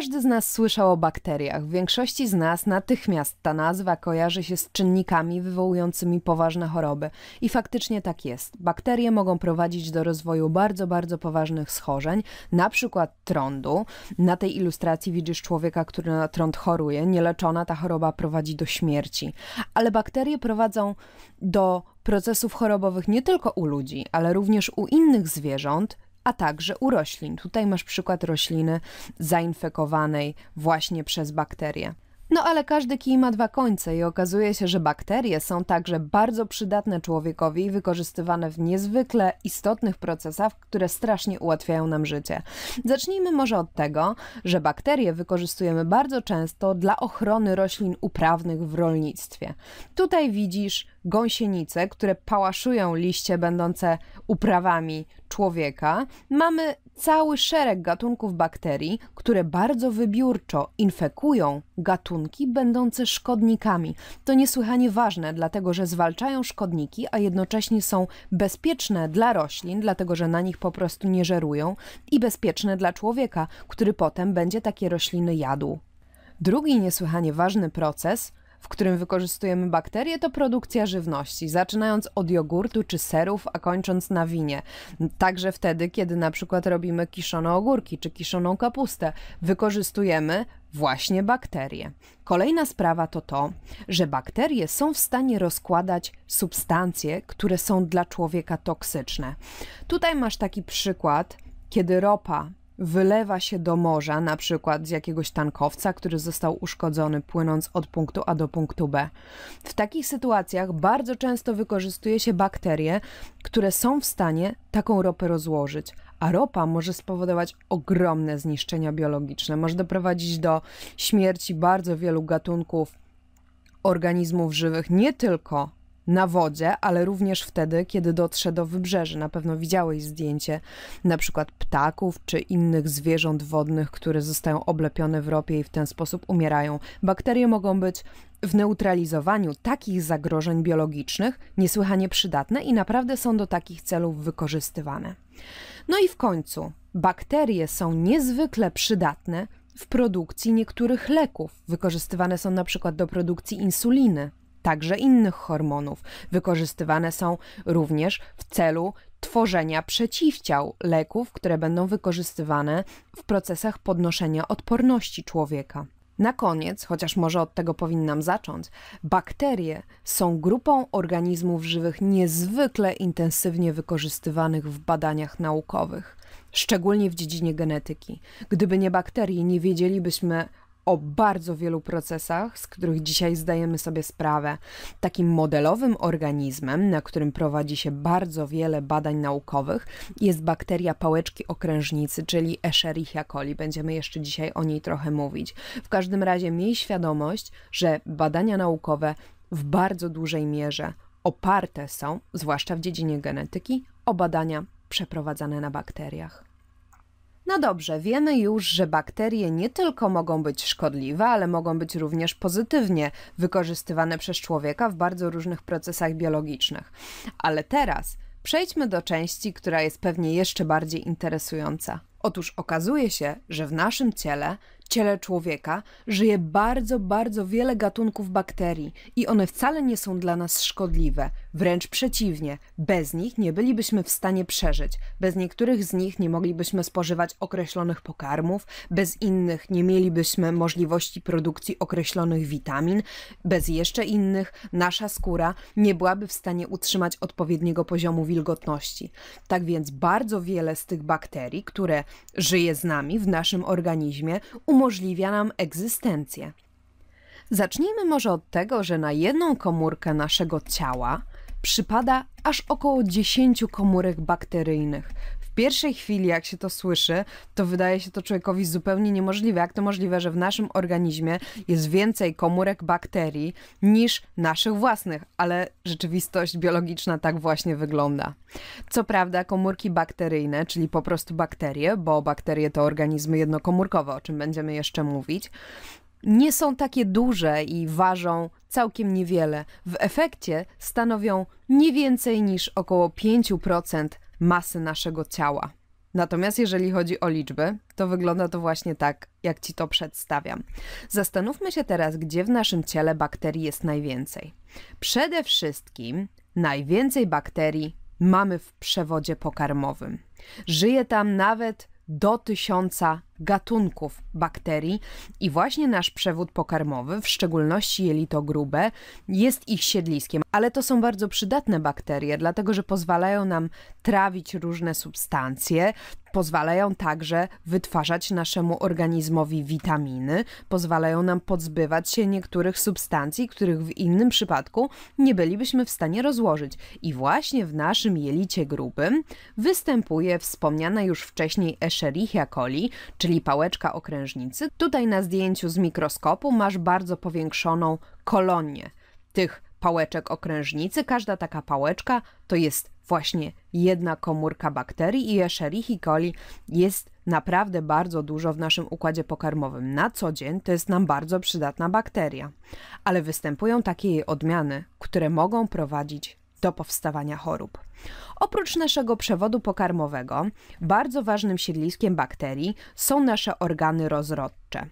Każdy z nas słyszał o bakteriach. W większości z nas natychmiast ta nazwa kojarzy się z czynnikami wywołującymi poważne choroby. I faktycznie tak jest. Bakterie mogą prowadzić do rozwoju bardzo, bardzo poważnych schorzeń, na przykład trądu. Na tej ilustracji widzisz człowieka, który na trąd choruje. Nieleczona ta choroba prowadzi do śmierci. Ale bakterie prowadzą do procesów chorobowych nie tylko u ludzi, ale również u innych zwierząt, a także u roślin. Tutaj masz przykład rośliny zainfekowanej właśnie przez bakterie. No ale każdy kij ma dwa końce i okazuje się, że bakterie są także bardzo przydatne człowiekowi i wykorzystywane w niezwykle istotnych procesach, które strasznie ułatwiają nam życie. Zacznijmy może od tego, że bakterie wykorzystujemy bardzo często dla ochrony roślin uprawnych w rolnictwie. Tutaj widzisz gąsienice, które pałaszują liście będące uprawami człowieka, mamy cały szereg gatunków bakterii, które bardzo wybiórczo infekują gatunki będące szkodnikami. To niesłychanie ważne, dlatego że zwalczają szkodniki, a jednocześnie są bezpieczne dla roślin, dlatego że na nich po prostu nie żerują, i bezpieczne dla człowieka, który potem będzie takie rośliny jadł. Drugi niesłychanie ważny proces w którym wykorzystujemy bakterie, to produkcja żywności, zaczynając od jogurtu czy serów, a kończąc na winie. Także wtedy, kiedy na przykład robimy kiszone ogórki czy kiszoną kapustę, wykorzystujemy właśnie bakterie. Kolejna sprawa to to, że bakterie są w stanie rozkładać substancje, które są dla człowieka toksyczne. Tutaj masz taki przykład, kiedy ropa wylewa się do morza, na przykład z jakiegoś tankowca, który został uszkodzony płynąc od punktu A do punktu B. W takich sytuacjach bardzo często wykorzystuje się bakterie, które są w stanie taką ropę rozłożyć. A ropa może spowodować ogromne zniszczenia biologiczne, może doprowadzić do śmierci bardzo wielu gatunków organizmów żywych, nie tylko na wodzie, ale również wtedy, kiedy dotrze do wybrzeży. Na pewno widziałeś zdjęcie na przykład ptaków czy innych zwierząt wodnych, które zostają oblepione w ropie i w ten sposób umierają. Bakterie mogą być w neutralizowaniu takich zagrożeń biologicznych niesłychanie przydatne i naprawdę są do takich celów wykorzystywane. No i w końcu, bakterie są niezwykle przydatne w produkcji niektórych leków. Wykorzystywane są na przykład do produkcji insuliny także innych hormonów. Wykorzystywane są również w celu tworzenia przeciwciał leków, które będą wykorzystywane w procesach podnoszenia odporności człowieka. Na koniec, chociaż może od tego powinnam zacząć, bakterie są grupą organizmów żywych niezwykle intensywnie wykorzystywanych w badaniach naukowych, szczególnie w dziedzinie genetyki. Gdyby nie bakterie, nie wiedzielibyśmy o bardzo wielu procesach, z których dzisiaj zdajemy sobie sprawę. Takim modelowym organizmem, na którym prowadzi się bardzo wiele badań naukowych, jest bakteria pałeczki okrężnicy, czyli Escherichia coli. Będziemy jeszcze dzisiaj o niej trochę mówić. W każdym razie miej świadomość, że badania naukowe w bardzo dużej mierze oparte są, zwłaszcza w dziedzinie genetyki, o badania przeprowadzane na bakteriach. No dobrze, wiemy już, że bakterie nie tylko mogą być szkodliwe, ale mogą być również pozytywnie wykorzystywane przez człowieka w bardzo różnych procesach biologicznych. Ale teraz przejdźmy do części, która jest pewnie jeszcze bardziej interesująca. Otóż okazuje się, że w naszym ciele ciele człowieka żyje bardzo, bardzo wiele gatunków bakterii i one wcale nie są dla nas szkodliwe. Wręcz przeciwnie, bez nich nie bylibyśmy w stanie przeżyć. Bez niektórych z nich nie moglibyśmy spożywać określonych pokarmów, bez innych nie mielibyśmy możliwości produkcji określonych witamin, bez jeszcze innych nasza skóra nie byłaby w stanie utrzymać odpowiedniego poziomu wilgotności. Tak więc bardzo wiele z tych bakterii, które żyje z nami w naszym organizmie, umożliwia nam egzystencję. Zacznijmy może od tego, że na jedną komórkę naszego ciała przypada aż około 10 komórek bakteryjnych, pierwszej chwili, jak się to słyszy, to wydaje się to człowiekowi zupełnie niemożliwe. Jak to możliwe, że w naszym organizmie jest więcej komórek bakterii niż naszych własnych, ale rzeczywistość biologiczna tak właśnie wygląda. Co prawda, komórki bakteryjne, czyli po prostu bakterie, bo bakterie to organizmy jednokomórkowe, o czym będziemy jeszcze mówić, nie są takie duże i ważą całkiem niewiele. W efekcie stanowią nie więcej niż około 5% masy naszego ciała. Natomiast jeżeli chodzi o liczby, to wygląda to właśnie tak, jak ci to przedstawiam. Zastanówmy się teraz, gdzie w naszym ciele bakterii jest najwięcej. Przede wszystkim najwięcej bakterii mamy w przewodzie pokarmowym. Żyje tam nawet do tysiąca gatunków bakterii i właśnie nasz przewód pokarmowy, w szczególności jelito grube, jest ich siedliskiem. Ale to są bardzo przydatne bakterie, dlatego że pozwalają nam trawić różne substancje, pozwalają także wytwarzać naszemu organizmowi witaminy, pozwalają nam podzbywać się niektórych substancji, których w innym przypadku nie bylibyśmy w stanie rozłożyć. I właśnie w naszym jelicie grubym występuje wspomniana już wcześniej Escherichia coli, czyli pałeczka okrężnicy. Tutaj na zdjęciu z mikroskopu masz bardzo powiększoną kolonię tych pałeczek okrężnicy. Każda taka pałeczka to jest właśnie jedna komórka bakterii i Escherichia coli jest naprawdę bardzo dużo w naszym układzie pokarmowym. Na co dzień to jest nam bardzo przydatna bakteria, ale występują takie jej odmiany, które mogą prowadzić do powstawania chorób. Oprócz naszego przewodu pokarmowego, bardzo ważnym siedliskiem bakterii są nasze organy rozrodcze.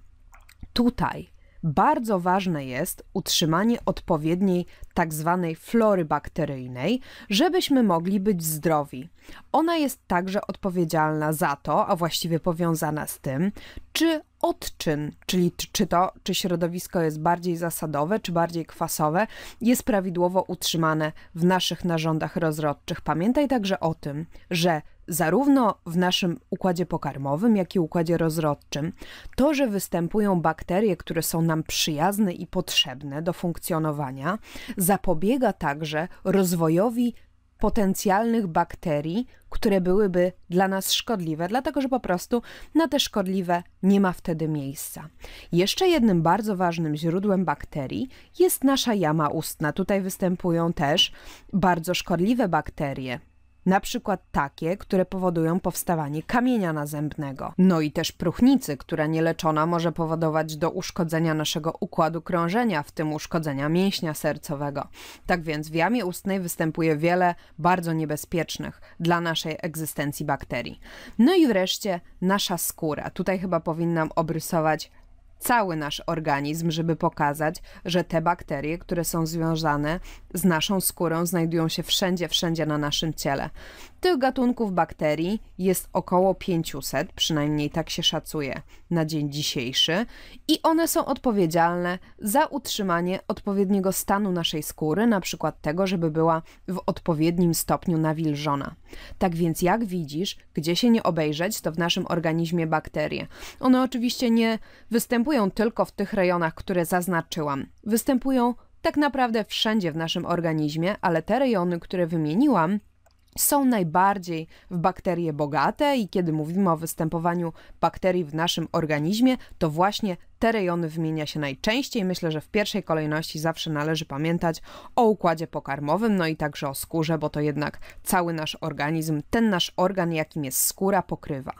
Tutaj bardzo ważne jest utrzymanie odpowiedniej tak zwanej flory bakteryjnej, żebyśmy mogli być zdrowi. Ona jest także odpowiedzialna za to, a właściwie powiązana z tym, czy odczyn, czyli czy, to, czy środowisko jest bardziej zasadowe, czy bardziej kwasowe, jest prawidłowo utrzymane w naszych narządach rozrodczych. Pamiętaj także o tym, że zarówno w naszym układzie pokarmowym, jak i układzie rozrodczym, to, że występują bakterie, które są nam przyjazne i potrzebne do funkcjonowania, zapobiega także rozwojowi potencjalnych bakterii, które byłyby dla nas szkodliwe, dlatego że po prostu na te szkodliwe nie ma wtedy miejsca. Jeszcze jednym bardzo ważnym źródłem bakterii jest nasza jama ustna. Tutaj występują też bardzo szkodliwe bakterie, na przykład takie, które powodują powstawanie kamienia nazębnego. No i też próchnicy, która nieleczona może powodować do uszkodzenia naszego układu krążenia, w tym uszkodzenia mięśnia sercowego. Tak więc w jamie ustnej występuje wiele bardzo niebezpiecznych dla naszej egzystencji bakterii. No i wreszcie nasza skóra. Tutaj chyba powinnam obrysować cały nasz organizm, żeby pokazać, że te bakterie, które są związane z naszą skórą, znajdują się wszędzie, wszędzie na naszym ciele. Tych gatunków bakterii jest około 500, przynajmniej tak się szacuje na dzień dzisiejszy, i one są odpowiedzialne za utrzymanie odpowiedniego stanu naszej skóry, na przykład tego, żeby była w odpowiednim stopniu nawilżona. Tak więc, jak widzisz, gdzie się nie obejrzeć, to w naszym organizmie bakterie. One oczywiście nie występują występują tylko w tych rejonach, które zaznaczyłam. Występują tak naprawdę wszędzie w naszym organizmie, ale te rejony, które wymieniłam, są najbardziej w bakterie bogate i kiedy mówimy o występowaniu bakterii w naszym organizmie, to właśnie te rejony wymienia się najczęściej. Myślę, że w pierwszej kolejności zawsze należy pamiętać o układzie pokarmowym, no i także o skórze, bo to jednak cały nasz organizm, ten nasz organ, jakim jest skóra, pokrywa.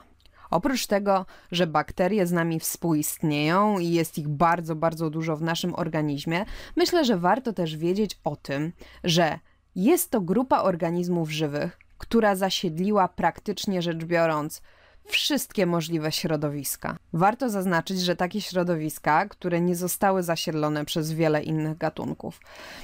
Oprócz tego, że bakterie z nami współistnieją i jest ich bardzo, bardzo dużo w naszym organizmie, myślę, że warto też wiedzieć o tym, że jest to grupa organizmów żywych, która zasiedliła praktycznie rzecz biorąc wszystkie możliwe środowiska. Warto zaznaczyć, że takie środowiska, które nie zostały zasiedlone przez wiele innych gatunków.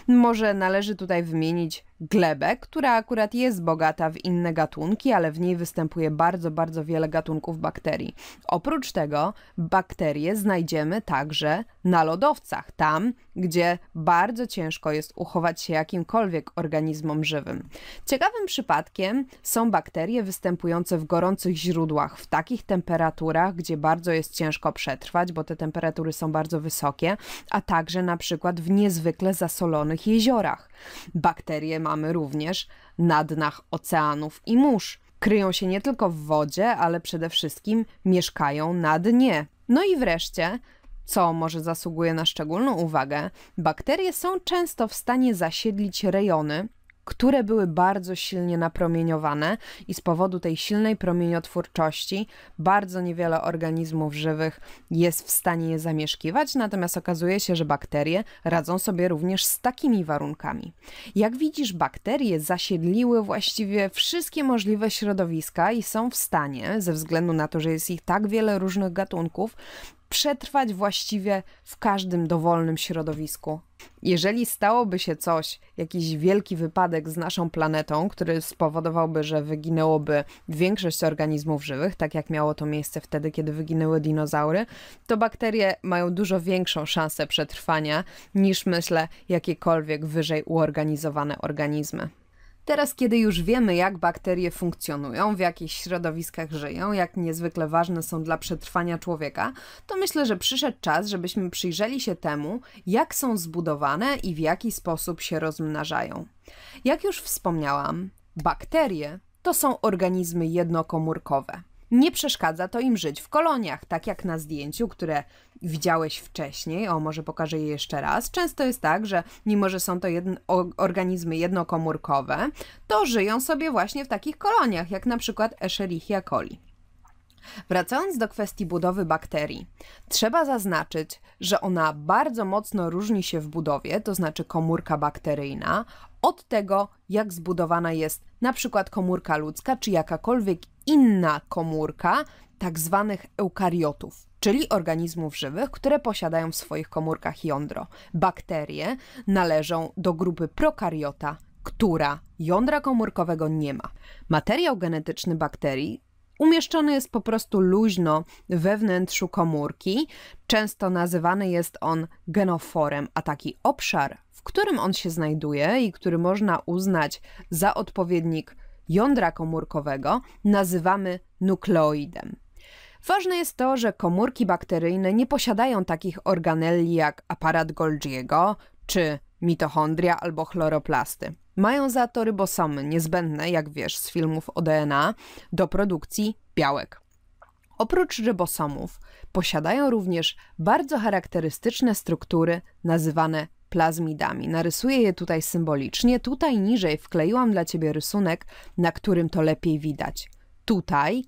Może należy tutaj wymienić glebę, która akurat jest bogata w inne gatunki, ale w niej występuje bardzo, bardzo wiele gatunków bakterii. Oprócz tego bakterie znajdziemy także na lodowcach, tam gdzie bardzo ciężko jest uchować się jakimkolwiek organizmom żywym. Ciekawym przypadkiem są bakterie występujące w gorących źródłach, w takich temperaturach, gdzie bardzo jest ciężko przetrwać, bo te temperatury są bardzo wysokie, a także na przykład w niezwykle zasolonych jeziorach. Bakterie mamy również na dnach oceanów i mórz. Kryją się nie tylko w wodzie, ale przede wszystkim mieszkają na dnie. No i wreszcie co może zasługuje na szczególną uwagę, bakterie są często w stanie zasiedlić rejony, które były bardzo silnie napromieniowane i z powodu tej silnej promieniotwórczości bardzo niewiele organizmów żywych jest w stanie je zamieszkiwać, natomiast okazuje się, że bakterie radzą sobie również z takimi warunkami. Jak widzisz, bakterie zasiedliły właściwie wszystkie możliwe środowiska i są w stanie, ze względu na to, że jest ich tak wiele różnych gatunków, przetrwać właściwie w każdym dowolnym środowisku. Jeżeli stałoby się coś, jakiś wielki wypadek z naszą planetą, który spowodowałby, że wyginęłoby większość organizmów żywych, tak jak miało to miejsce wtedy, kiedy wyginęły dinozaury, to bakterie mają dużo większą szansę przetrwania niż myślę jakiekolwiek wyżej uorganizowane organizmy. Teraz, kiedy już wiemy, jak bakterie funkcjonują, w jakich środowiskach żyją, jak niezwykle ważne są dla przetrwania człowieka, to myślę, że przyszedł czas, żebyśmy przyjrzeli się temu, jak są zbudowane i w jaki sposób się rozmnażają. Jak już wspomniałam, bakterie to są organizmy jednokomórkowe. Nie przeszkadza to im żyć w koloniach, tak jak na zdjęciu, które widziałeś wcześniej, o może pokażę je jeszcze raz. Często jest tak, że mimo, że są to jedno, organizmy jednokomórkowe, to żyją sobie właśnie w takich koloniach, jak na przykład Escherichia coli. Wracając do kwestii budowy bakterii, trzeba zaznaczyć, że ona bardzo mocno różni się w budowie, to znaczy komórka bakteryjna, od tego, jak zbudowana jest na przykład komórka ludzka, czy jakakolwiek inna komórka, tzw. Tak eukariotów, czyli organizmów żywych, które posiadają w swoich komórkach jądro. Bakterie należą do grupy prokariota, która jądra komórkowego nie ma. Materiał genetyczny bakterii umieszczony jest po prostu luźno we wnętrzu komórki. Często nazywany jest on genoforem, a taki obszar, w którym on się znajduje i który można uznać za odpowiednik jądra komórkowego, nazywamy nukleoidem. Ważne jest to, że komórki bakteryjne nie posiadają takich organeli jak aparat Golgiego czy mitochondria albo chloroplasty. Mają za to rybosomy, niezbędne, jak wiesz z filmów o DNA, do produkcji białek. Oprócz rybosomów posiadają również bardzo charakterystyczne struktury nazywane plazmidami. Narysuję je tutaj symbolicznie. Tutaj niżej wkleiłam dla Ciebie rysunek, na którym to lepiej widać. Tutaj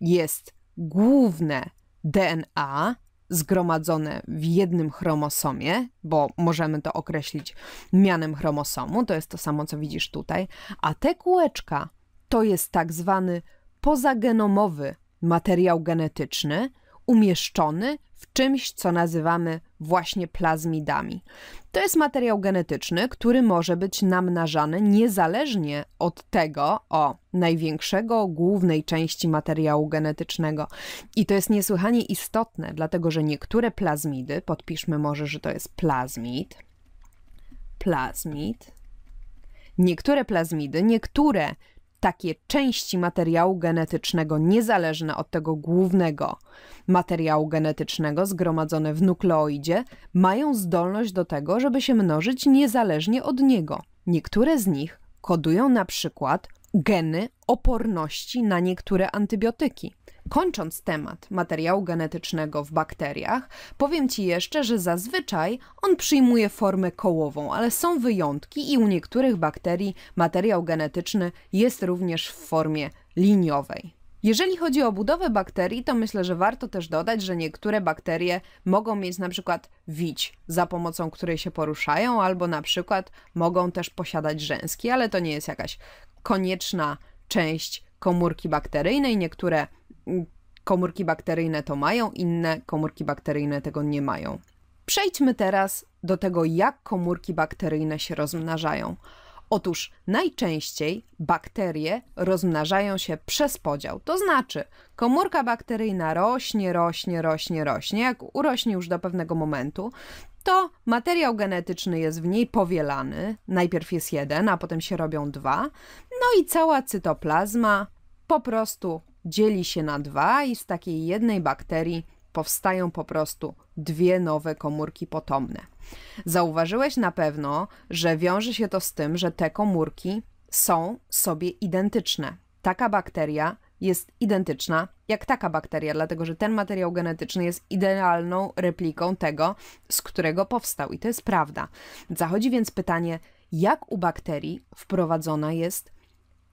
jest główne DNA zgromadzone w jednym chromosomie, bo możemy to określić mianem chromosomu, to jest to samo co widzisz tutaj, a te kółeczka to jest tak zwany pozagenomowy materiał genetyczny, umieszczony w czymś, co nazywamy właśnie plazmidami. To jest materiał genetyczny, który może być namnażany niezależnie od tego, o największego, głównej części materiału genetycznego. I to jest niesłychanie istotne, dlatego że niektóre plazmidy, podpiszmy może, że to jest plazmid, plazmid, niektóre plazmidy, niektóre takie części materiału genetycznego niezależne od tego głównego materiału genetycznego zgromadzone w nukleoidzie mają zdolność do tego, żeby się mnożyć niezależnie od niego. Niektóre z nich kodują na przykład geny oporności na niektóre antybiotyki. Kończąc temat materiału genetycznego w bakteriach, powiem Ci jeszcze, że zazwyczaj on przyjmuje formę kołową, ale są wyjątki i u niektórych bakterii materiał genetyczny jest również w formie liniowej. Jeżeli chodzi o budowę bakterii, to myślę, że warto też dodać, że niektóre bakterie mogą mieć na przykład wić, za pomocą której się poruszają, albo na przykład mogą też posiadać rzęski, ale to nie jest jakaś konieczna część komórki bakteryjnej. Niektóre komórki bakteryjne to mają, inne komórki bakteryjne tego nie mają. Przejdźmy teraz do tego, jak komórki bakteryjne się rozmnażają. Otóż najczęściej bakterie rozmnażają się przez podział. To znaczy, komórka bakteryjna rośnie, rośnie, rośnie, rośnie. Jak urośnie już do pewnego momentu, to materiał genetyczny jest w niej powielany. Najpierw jest jeden, a potem się robią dwa. No i cała cytoplazma po prostu dzieli się na dwa i z takiej jednej bakterii powstają po prostu dwie nowe komórki potomne. Zauważyłeś na pewno, że wiąże się to z tym, że te komórki są sobie identyczne. Taka bakteria jest identyczna jak taka bakteria, dlatego że ten materiał genetyczny jest idealną repliką tego, z którego powstał i to jest prawda. Zachodzi więc pytanie, jak u bakterii wprowadzona jest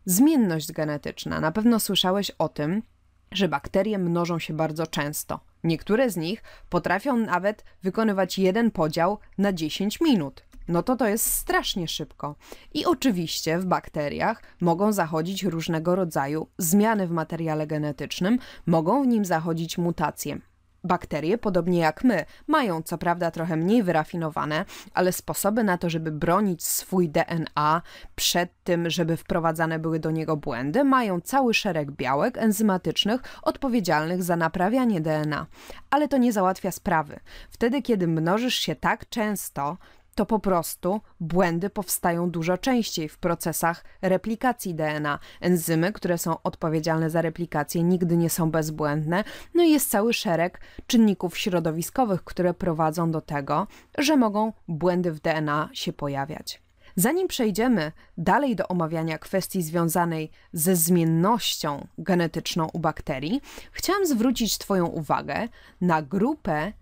Zmienność genetyczna. Na pewno słyszałeś o tym, że bakterie mnożą się bardzo często. Niektóre z nich potrafią nawet wykonywać jeden podział na 10 minut. No to to jest strasznie szybko. I oczywiście w bakteriach mogą zachodzić różnego rodzaju zmiany w materiale genetycznym, mogą w nim zachodzić mutacje. Bakterie, podobnie jak my, mają co prawda trochę mniej wyrafinowane, ale sposoby na to, żeby bronić swój DNA przed tym, żeby wprowadzane były do niego błędy, mają cały szereg białek enzymatycznych odpowiedzialnych za naprawianie DNA. Ale to nie załatwia sprawy. Wtedy, kiedy mnożysz się tak często, to po prostu błędy powstają dużo częściej w procesach replikacji DNA. Enzymy, które są odpowiedzialne za replikację, nigdy nie są bezbłędne. No i jest cały szereg czynników środowiskowych, które prowadzą do tego, że mogą błędy w DNA się pojawiać. Zanim przejdziemy dalej do omawiania kwestii związanej ze zmiennością genetyczną u bakterii, chciałam zwrócić Twoją uwagę na grupę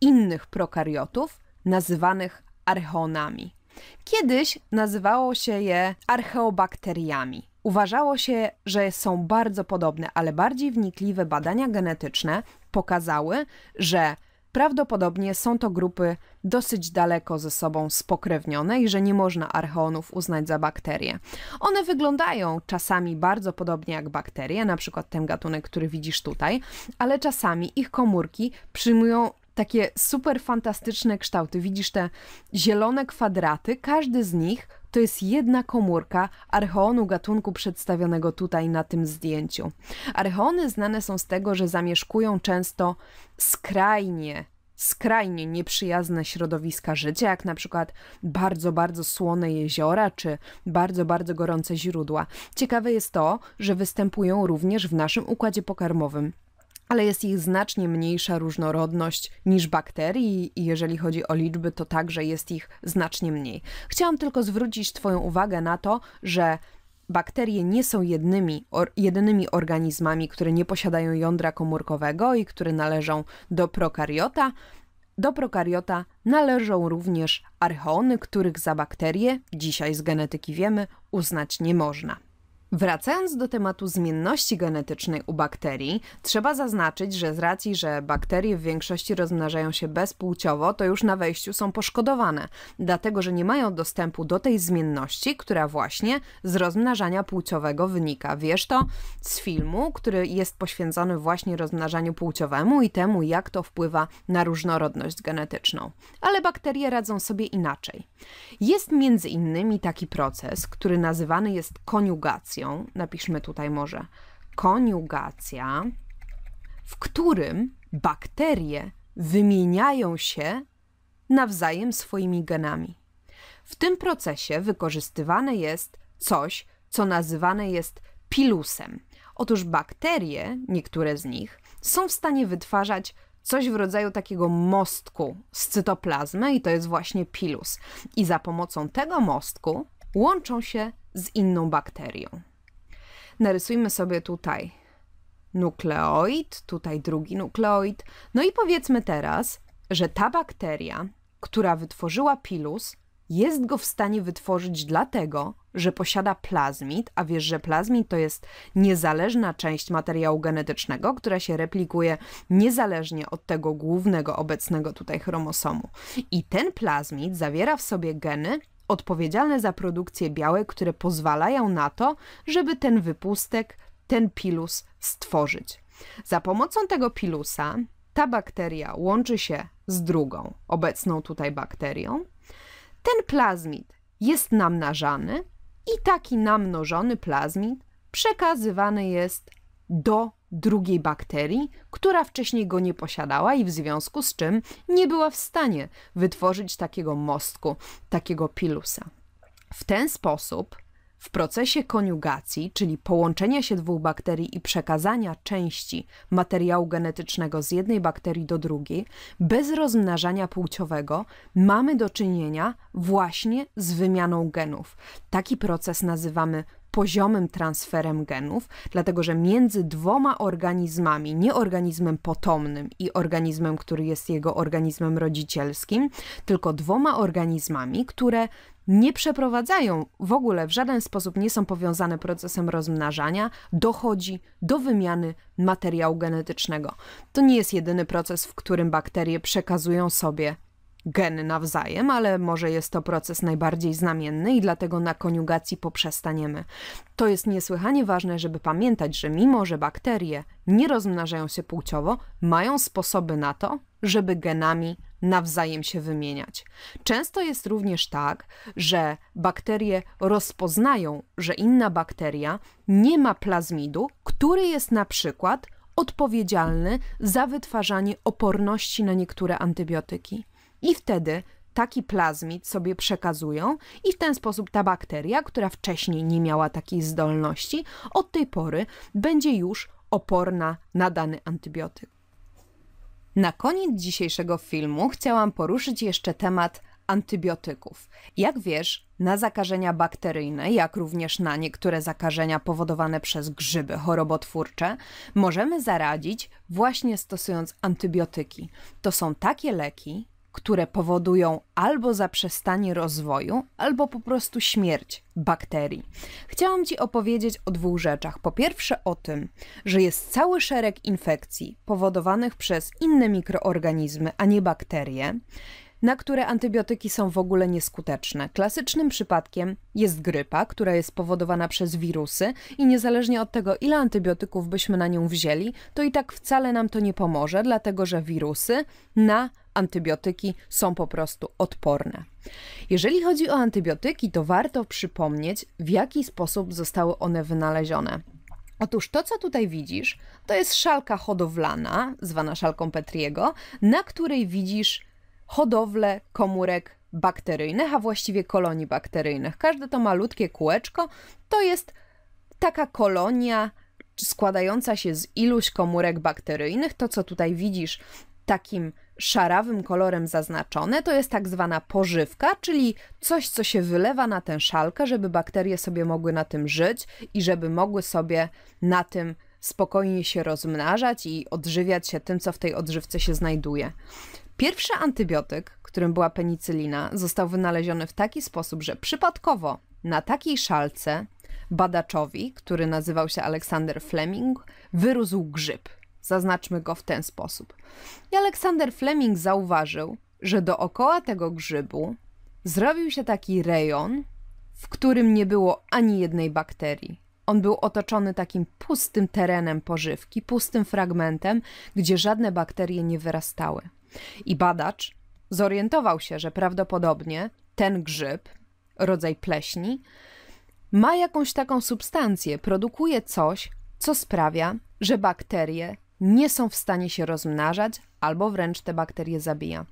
innych prokariotów nazywanych archeonami. Kiedyś nazywało się je archeobakteriami. Uważało się, że są bardzo podobne, ale bardziej wnikliwe badania genetyczne pokazały, że prawdopodobnie są to grupy dosyć daleko ze sobą spokrewnione i że nie można archeonów uznać za bakterie. One wyglądają czasami bardzo podobnie jak bakterie, na przykład ten gatunek, który widzisz tutaj, ale czasami ich komórki przyjmują takie super fantastyczne kształty. Widzisz te zielone kwadraty, każdy z nich to jest jedna komórka archeonu gatunku przedstawionego tutaj na tym zdjęciu. Archeony znane są z tego, że zamieszkują często skrajnie skrajnie nieprzyjazne środowiska życia, jak na przykład bardzo, bardzo słone jeziora czy bardzo, bardzo gorące źródła. Ciekawe jest to, że występują również w naszym układzie pokarmowym ale jest ich znacznie mniejsza różnorodność niż bakterii i jeżeli chodzi o liczby, to także jest ich znacznie mniej. Chciałam tylko zwrócić Twoją uwagę na to, że bakterie nie są jednymi, or, jedynymi organizmami, które nie posiadają jądra komórkowego i które należą do prokariota. Do prokariota należą również archeony, których za bakterie, dzisiaj z genetyki wiemy, uznać nie można. Wracając do tematu zmienności genetycznej u bakterii, trzeba zaznaczyć, że z racji, że bakterie w większości rozmnażają się bezpłciowo, to już na wejściu są poszkodowane, dlatego że nie mają dostępu do tej zmienności, która właśnie z rozmnażania płciowego wynika. Wiesz to z filmu, który jest poświęcony właśnie rozmnażaniu płciowemu i temu, jak to wpływa na różnorodność genetyczną. Ale bakterie radzą sobie inaczej. Jest między innymi taki proces, który nazywany jest koniugacją konjugacją, napiszmy tutaj może koniugacja, w którym bakterie wymieniają się nawzajem swoimi genami. W tym procesie wykorzystywane jest coś, co nazywane jest pilusem. Otóż bakterie, niektóre z nich, są w stanie wytwarzać coś w rodzaju takiego mostku z cytoplazmy i to jest właśnie pilus. I za pomocą tego mostku łączą się z inną bakterią narysujmy sobie tutaj nukleoid, tutaj drugi nukleoid. No i powiedzmy teraz, że ta bakteria, która wytworzyła pilus, jest go w stanie wytworzyć dlatego, że posiada plazmid, a wiesz, że plazmid to jest niezależna część materiału genetycznego, która się replikuje niezależnie od tego głównego obecnego tutaj chromosomu. I ten plazmid zawiera w sobie geny, odpowiedzialne za produkcję białek, które pozwalają na to, żeby ten wypustek, ten pilus stworzyć. Za pomocą tego pilusa ta bakteria łączy się z drugą, obecną tutaj bakterią. Ten plazmid jest namnażany i taki namnożony plazmid przekazywany jest do drugiej bakterii, która wcześniej go nie posiadała i w związku z czym nie była w stanie wytworzyć takiego mostku, takiego pilusa. W ten sposób w procesie koniugacji, czyli połączenia się dwóch bakterii i przekazania części materiału genetycznego z jednej bakterii do drugiej, bez rozmnażania płciowego, mamy do czynienia właśnie z wymianą genów. Taki proces nazywamy poziomym transferem genów, dlatego że między dwoma organizmami, nie organizmem potomnym i organizmem, który jest jego organizmem rodzicielskim, tylko dwoma organizmami, które nie przeprowadzają w ogóle w żaden sposób, nie są powiązane procesem rozmnażania, dochodzi do wymiany materiału genetycznego. To nie jest jedyny proces, w którym bakterie przekazują sobie geny nawzajem, ale może jest to proces najbardziej znamienny i dlatego na koniugacji poprzestaniemy. To jest niesłychanie ważne, żeby pamiętać, że mimo, że bakterie nie rozmnażają się płciowo, mają sposoby na to, żeby genami nawzajem się wymieniać. Często jest również tak, że bakterie rozpoznają, że inna bakteria nie ma plazmidu, który jest na przykład odpowiedzialny za wytwarzanie oporności na niektóre antybiotyki i wtedy taki plazmid sobie przekazują i w ten sposób ta bakteria, która wcześniej nie miała takiej zdolności, od tej pory będzie już oporna na dany antybiotyk. Na koniec dzisiejszego filmu chciałam poruszyć jeszcze temat antybiotyków. Jak wiesz, na zakażenia bakteryjne, jak również na niektóre zakażenia powodowane przez grzyby chorobotwórcze, możemy zaradzić właśnie stosując antybiotyki. To są takie leki, które powodują albo zaprzestanie rozwoju, albo po prostu śmierć bakterii. Chciałam Ci opowiedzieć o dwóch rzeczach. Po pierwsze o tym, że jest cały szereg infekcji powodowanych przez inne mikroorganizmy, a nie bakterie, na które antybiotyki są w ogóle nieskuteczne. Klasycznym przypadkiem jest grypa, która jest powodowana przez wirusy i niezależnie od tego, ile antybiotyków byśmy na nią wzięli, to i tak wcale nam to nie pomoże, dlatego że wirusy na antybiotyki są po prostu odporne. Jeżeli chodzi o antybiotyki, to warto przypomnieć, w jaki sposób zostały one wynalezione. Otóż to, co tutaj widzisz, to jest szalka hodowlana, zwana szalką Petriego, na której widzisz hodowlę komórek bakteryjnych, a właściwie kolonii bakteryjnych. Każde to malutkie kółeczko to jest taka kolonia składająca się z iluś komórek bakteryjnych. To, co tutaj widzisz, takim Szarawym kolorem zaznaczone to jest tak zwana pożywka, czyli coś, co się wylewa na tę szalkę, żeby bakterie sobie mogły na tym żyć i żeby mogły sobie na tym spokojnie się rozmnażać i odżywiać się tym, co w tej odżywce się znajduje. Pierwszy antybiotyk, którym była penicylina, został wynaleziony w taki sposób, że przypadkowo na takiej szalce badaczowi, który nazywał się Aleksander Fleming, wyrósł grzyb. Zaznaczmy go w ten sposób. I Aleksander Fleming zauważył, że dookoła tego grzybu zrobił się taki rejon, w którym nie było ani jednej bakterii. On był otoczony takim pustym terenem pożywki, pustym fragmentem, gdzie żadne bakterie nie wyrastały. I badacz zorientował się, że prawdopodobnie ten grzyb, rodzaj pleśni, ma jakąś taką substancję, produkuje coś, co sprawia, że bakterie nie są w stanie się rozmnażać albo wręcz te bakterie zabija.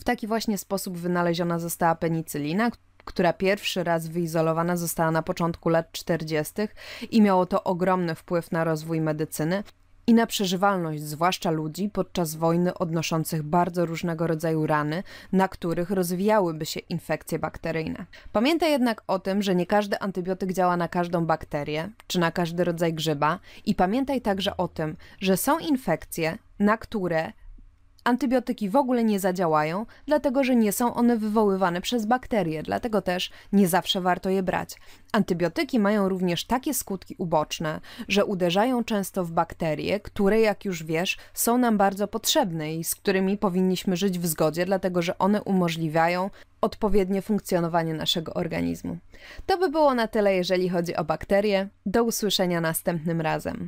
W taki właśnie sposób wynaleziona została penicylina, która pierwszy raz wyizolowana została na początku lat 40. i miało to ogromny wpływ na rozwój medycyny i na przeżywalność, zwłaszcza ludzi podczas wojny odnoszących bardzo różnego rodzaju rany, na których rozwijałyby się infekcje bakteryjne. Pamiętaj jednak o tym, że nie każdy antybiotyk działa na każdą bakterię czy na każdy rodzaj grzyba i pamiętaj także o tym, że są infekcje, na które Antybiotyki w ogóle nie zadziałają, dlatego że nie są one wywoływane przez bakterie, dlatego też nie zawsze warto je brać. Antybiotyki mają również takie skutki uboczne, że uderzają często w bakterie, które, jak już wiesz, są nam bardzo potrzebne i z którymi powinniśmy żyć w zgodzie, dlatego że one umożliwiają odpowiednie funkcjonowanie naszego organizmu. To by było na tyle, jeżeli chodzi o bakterie. Do usłyszenia następnym razem.